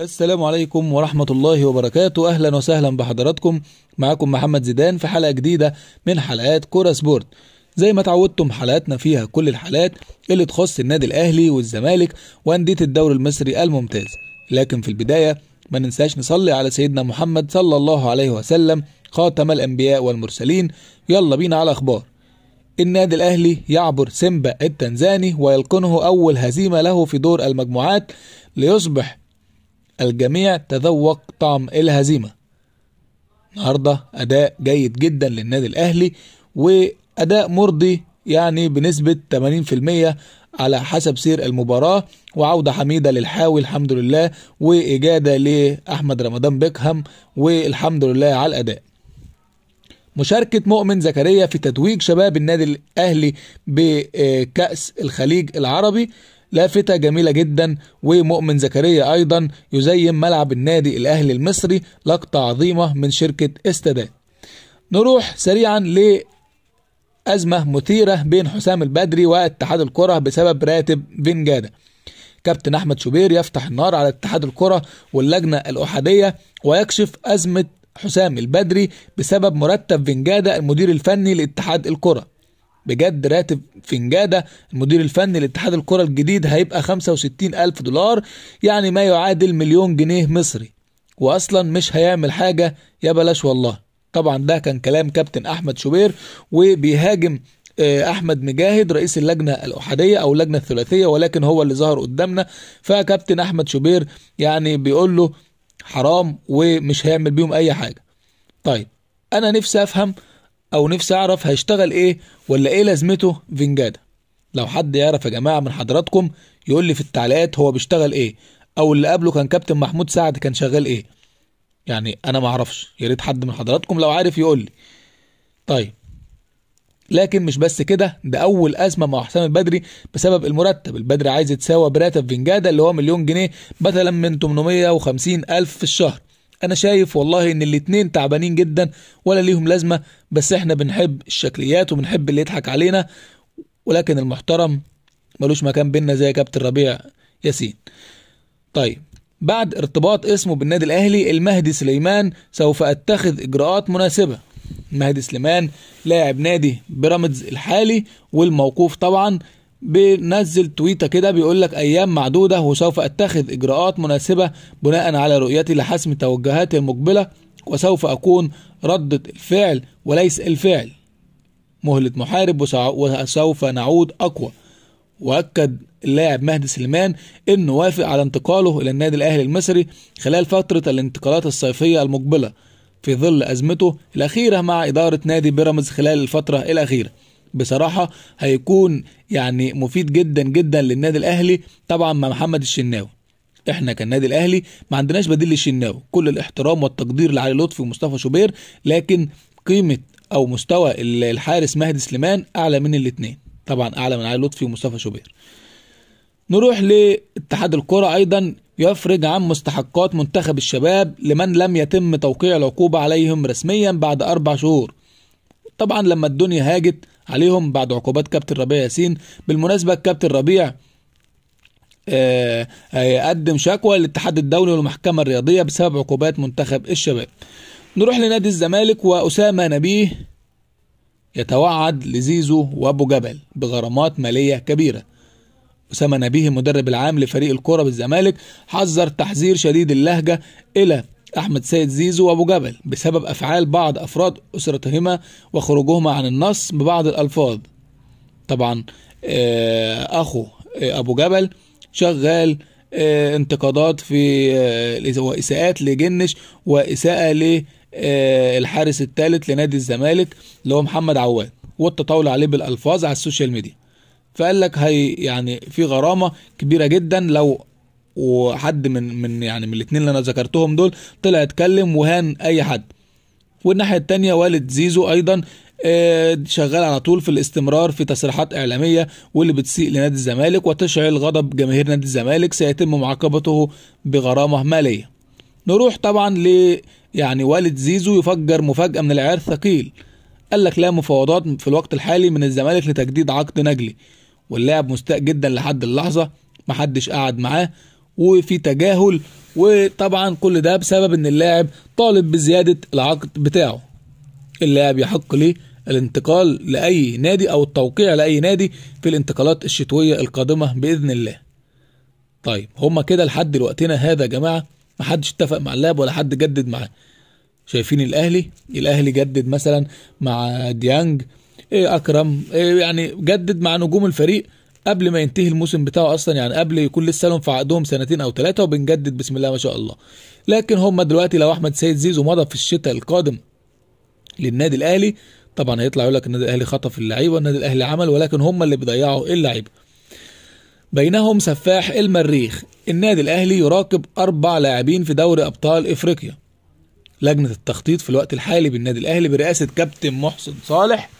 السلام عليكم ورحمة الله وبركاته أهلا وسهلا بحضراتكم معكم محمد زيدان في حلقة جديدة من حلقات كورة سبورت زي ما اتعودتم حلقاتنا فيها كل الحلقات اللي تخص النادي الأهلي والزمالك وأندية الدوري المصري الممتاز لكن في البداية ما ننساش نصلي على سيدنا محمد صلى الله عليه وسلم خاتم الأنبياء والمرسلين يلا بينا على أخبار النادي الأهلي يعبر سيمبا التنزاني ويلقنه أول هزيمة له في دور المجموعات ليصبح الجميع تذوق طعم الهزيمة النهاردة أداء جيد جدا للنادي الأهلي وأداء مرضي يعني بنسبة 80% على حسب سير المباراة وعودة حميدة للحاوي الحمد لله وإجادة لأحمد رمضان بيكهام والحمد لله على الأداء مشاركة مؤمن زكريا في تتويج شباب النادي الأهلي بكأس الخليج العربي لافتة جميلة جدا ومؤمن زكريا أيضا يزين ملعب النادي الأهلي المصري لقطة عظيمة من شركة استادات نروح سريعا ل أزمة مثيرة بين حسام البدري واتحاد الكرة بسبب راتب فينجادا كابتن أحمد شوبير يفتح النار على اتحاد الكرة واللجنة الأحادية ويكشف أزمة حسام البدري بسبب مرتب فينجادا المدير الفني لاتحاد الكرة بجد راتب فنجادة المدير الفني لاتحاد الكرة الجديد هيبقى 65 ألف دولار يعني ما يعادل مليون جنيه مصري وأصلا مش هيعمل حاجة يا بلاش والله طبعا ده كان كلام كابتن أحمد شوبير وبيهاجم آه، احمد مجاهد رئيس اللجنه الاحاديه او اللجنه الثلاثيه ولكن هو اللي ظهر قدامنا فكابتن احمد شوبير يعني بيقول له حرام ومش هيعمل بيهم اي حاجه طيب انا نفسي افهم او نفسي اعرف هيشتغل ايه ولا ايه لازمته فينجادا لو حد يعرف يا جماعه من حضراتكم يقول لي في التعليقات هو بيشتغل ايه او اللي قبله كان كابتن محمود سعد كان شغال ايه يعني انا ما اعرفش يا ريت حد من حضراتكم لو عارف يقول لي طيب لكن مش بس كده ده اول ازمه مع حسام البدري بسبب المرتب البدري عايز يتساوى براتب فنجاده اللي هو مليون جنيه بدلا من 850 الف في الشهر انا شايف والله ان الاتنين تعبانين جدا ولا ليهم لازمه بس احنا بنحب الشكليات وبنحب اللي يضحك علينا ولكن المحترم ملوش مكان بينا زي كابتن ربيع ياسين طيب بعد ارتباط اسمه بالنادي الاهلي المهدي سليمان سوف اتخذ اجراءات مناسبه مهدي سليمان لاعب نادي بيراميدز الحالي والموقوف طبعا بنزل تويته كده بيقول لك ايام معدوده وسوف اتخذ اجراءات مناسبه بناء على رؤيتي لحسم توجهاتي المقبله وسوف اكون رده الفعل وليس الفعل. مهله محارب وسوف نعود اقوى. واكد اللاعب مهدي سليمان انه وافق على انتقاله الى النادي الاهلي المصري خلال فتره الانتقالات الصيفيه المقبله في ظل ازمته الاخيره مع اداره نادي بيراميدز خلال الفتره الاخيره. بصراحه هيكون يعني مفيد جدا جدا للنادي الاهلي طبعا مع محمد الشناوي احنا كالنادي الاهلي ما عندناش بديل للشناوي كل الاحترام والتقدير لعلي لطفي ومصطفى شوبير لكن قيمه او مستوى الحارس مهدي سليمان اعلى من الاثنين طبعا اعلى من علي لطفي ومصطفى شوبير نروح لاتحاد الكرة ايضا يفرج عن مستحقات منتخب الشباب لمن لم يتم توقيع العقوبة عليهم رسميا بعد اربع شهور طبعا لما الدنيا هاجت عليهم بعد عقوبات كابتن ربيع ياسين بالمناسبة الكابتن ربيع آه، آه، يقدم شكوى للاتحاد الدولي والمحكمة الرياضية بسبب عقوبات منتخب الشباب نروح لنادي الزمالك وأسامة نبيه يتوعد لزيزو وأبو جبل بغرامات مالية كبيرة أسامة نبيه المدرب العام لفريق الكرة بالزمالك حذر تحذير شديد اللهجة إلى أحمد سيد زيزو وأبو جبل بسبب أفعال بعض أفراد أسرتهما وخروجهما عن النص ببعض الألفاظ طبعا آه، أخو آه، أبو جبل شغال آه، انتقادات في وإساءات لجنش وإساءة للحارس الثالث لنادي الزمالك اللي هو محمد عواد والتطاول عليه بالألفاظ على السوشيال ميديا فقال لك هي يعني في غرامة كبيرة جدا لو وحد من من يعني من الاثنين اللي انا ذكرتهم دول طلع اتكلم وهان اي حد والناحيه الثانيه والد زيزو ايضا آه، شغال على طول في الاستمرار في تصريحات اعلاميه واللي بتسيء لنادي الزمالك وتشعل غضب جماهير نادي الزمالك سيتم معاقبته بغرامه ماليه نروح طبعا ل يعني والد زيزو يفجر مفاجاه من العيار ثقيل قال لك لا مفاوضات في الوقت الحالي من الزمالك لتجديد عقد نجلي واللاعب مستاء جدا لحد اللحظه محدش قعد معاه وفي تجاهل وطبعا كل ده بسبب ان اللاعب طالب بزياده العقد بتاعه اللاعب يحق ليه الانتقال لاي نادي او التوقيع لاي نادي في الانتقالات الشتويه القادمه باذن الله طيب هما كده لحد وقتنا هذا يا جماعه محدش اتفق مع اللاعب ولا حد جدد معاه شايفين الاهلي الاهلي جدد مثلا مع ديانج إيه اكرم إيه يعني جدد مع نجوم الفريق قبل ما ينتهي الموسم بتاعه اصلا يعني قبل يكون لسه لهم في عقدهم سنتين او ثلاثه وبنجدد بسم الله ما شاء الله لكن هم دلوقتي لو احمد سيد زيزو مضى في الشتاء القادم للنادي الاهلي طبعا هيطلع يقول لك النادي الاهلي خطف اللعيبه والنادي الاهلي عمل ولكن هم اللي بيضيعوا اللعيبه بينهم سفاح المريخ النادي الاهلي يراقب اربع لاعبين في دوري ابطال افريقيا لجنه التخطيط في الوقت الحالي بالنادي الاهلي برئاسه كابتن محسن صالح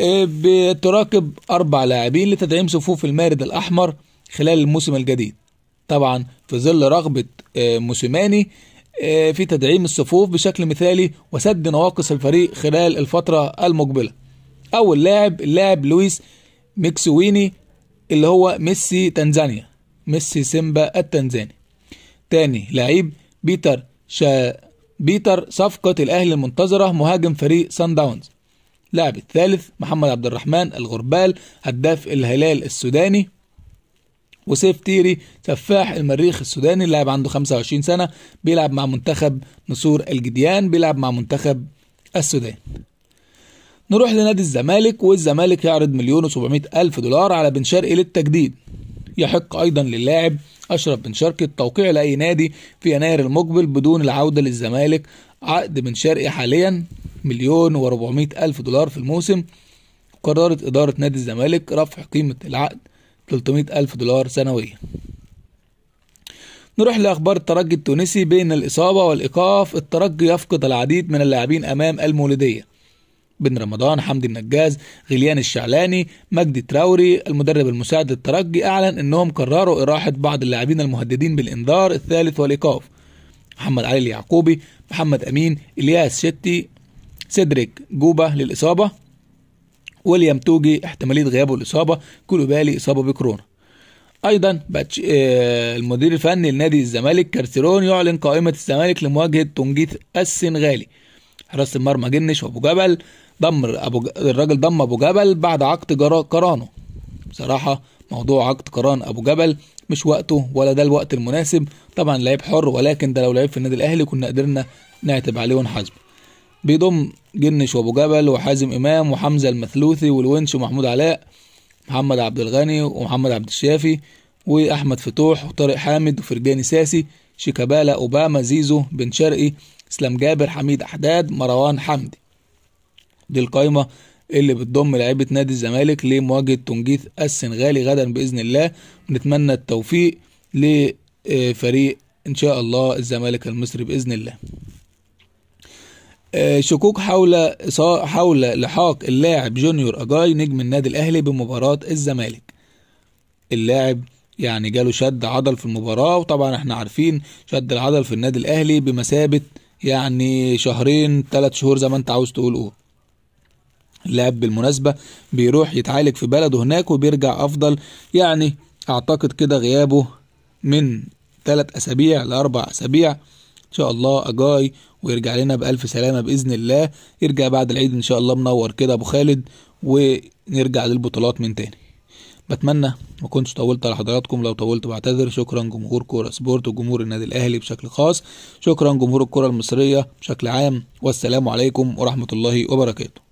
آه، بتراقب أربع لاعبين لتدعيم صفوف المارد الأحمر خلال الموسم الجديد طبعا في ظل رغبة آه، موسيماني آه، في تدعيم الصفوف بشكل مثالي وسد نواقص الفريق خلال الفترة المقبلة أول لاعب اللاعب لويس ميكسويني اللي هو ميسي تنزانيا ميسي سيمبا التنزاني تاني لعيب بيتر شا بيتر صفقة الأهلي المنتظرة مهاجم فريق سان داونز لاعب الثالث محمد عبد الرحمن الغربال هداف الهلال السوداني وسيف تيري سفاح المريخ السوداني اللاعب عنده 25 سنة بيلعب مع منتخب نسور الجديان بيلعب مع منتخب السودان نروح لنادي الزمالك والزمالك يعرض مليون و ألف دولار على بن شرقي للتجديد يحق أيضا للاعب أشرف بن شرقي التوقيع لأي نادي في يناير المقبل بدون العودة للزمالك عقد بن شرقي حاليا مليون و400 ألف دولار في الموسم قررت إدارة نادي الزمالك رفع قيمة العقد 300 ألف دولار سنويا نروح لأخبار الترجي التونسي بين الإصابة والإيقاف الترجي يفقد العديد من اللاعبين أمام المولديه بن رمضان حمدي النجاز غليان الشعلاني مجدي تراوري المدرب المساعد للترجي أعلن أنهم قرروا إراحة بعض اللاعبين المهددين بالإنذار الثالث والإيقاف محمد علي اليعقوبي محمد أمين إلياس شتي سيدريك جوبا للإصابة ويليام توجي احتمالية غيابه الإصابة كولوبالي إصابة بكورونا ايضا باتش آه، المدير الفني لنادي الزمالك كارسيرون يعلن قائمه الزمالك لمواجهه تونجيت السنغالي حراس المرمى جنش وابو جبل دمر ابو ج... الراجل ضم ابو جبل بعد عقد جرا... قرانه بصراحه موضوع عقد قران ابو جبل مش وقته ولا ده الوقت المناسب طبعا لعيب حر ولكن ده لو لعيب في النادي الاهلي كنا قدرنا نعتب عليه ونحاسبه بيضم جنش وابو جبل وحازم امام وحمزه المثلوثي والونش ومحمود علاء محمد عبد الغني ومحمد عبد الشافي واحمد فتوح وطارق حامد وفرجاني ساسي شيكابالا اوباما زيزو بن شرقي اسلام جابر حميد احداد مروان حمدي دي القايمه اللي بتضم لعيبه نادي الزمالك لمواجهه تونجيث السنغالي غدا باذن الله ونتمنى التوفيق لفريق ان شاء الله الزمالك المصري باذن الله آه، شكوك حول حول لحاق اللاعب جونيور اجاي نجم النادي الاهلي بمباراه الزمالك اللاعب يعني جاله شد عضل في المباراه وطبعا احنا عارفين شد العضل في النادي الاهلي بمثابه يعني شهرين ثلاث شهور زي ما انت عاوز تقول قول اللاعب بالمناسبة بيروح يتعالج في بلده هناك وبيرجع افضل يعني اعتقد كده غيابه من ثلاث اسابيع لاربع اسابيع ان شاء الله اجاي ويرجع لنا بالف سلامه باذن الله يرجع بعد العيد ان شاء الله منور كده ابو خالد ونرجع للبطولات من تاني بتمنى ما كنتش طولت على حضراتكم لو طولت بعتذر شكرا جمهور كوره سبورت وجمهور النادي الاهلي بشكل خاص شكرا جمهور الكره المصريه بشكل عام والسلام عليكم ورحمه الله وبركاته